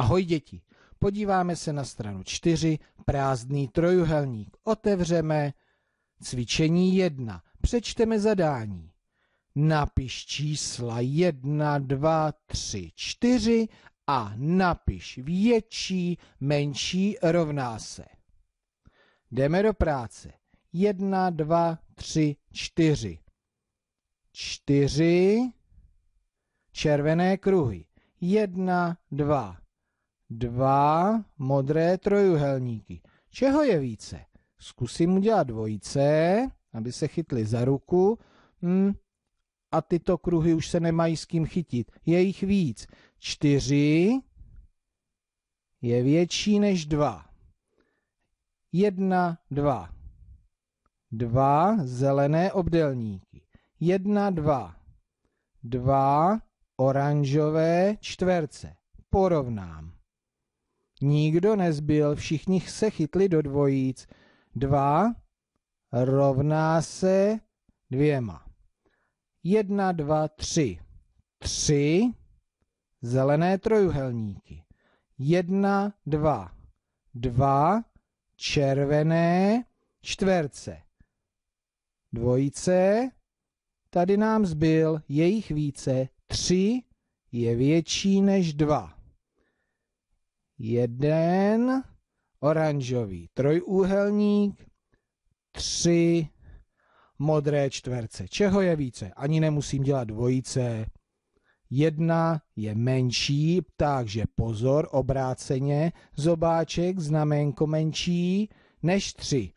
Ahoj děti, podíváme se na stranu 4, prázdný trojuhelník. Otevřeme cvičení 1. Přečteme zadání. Napiš čísla 1, 2, 3, 4 a napiš větší, menší rovná se. Jdeme do práce. 1, 2, 3, 4. 4 červené kruhy. 1, 2, dva modré trojuhelníky. Čeho je více? Zkusím udělat dvojice, aby se chytly za ruku. Hmm. A tyto kruhy už se nemají s kým chytit. Je jich víc. Čtyři je větší než dva. Jedna, dva. Dva zelené obdelníky. Jedna, dva. Dva oranžové čtverce. Porovnám. Nikdo nezbyl, všichni se chytli do dvojíc. Dva rovná se dvěma. Jedna, dva, tři. Tři zelené trojuhelníky. Jedna, dva. Dva červené čtverce. Dvojice, tady nám zbyl jejich více, tři je větší než dva jeden oranžový trojúhelník, tři modré čtverce. Čeho je více? Ani nemusím dělat dvojice. Jedna je menší, takže pozor, obráceně, zobáček, znamenko menší než tři.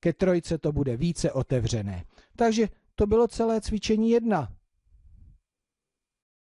Ke trojce to bude více otevřené. Takže to bylo celé cvičení jedna.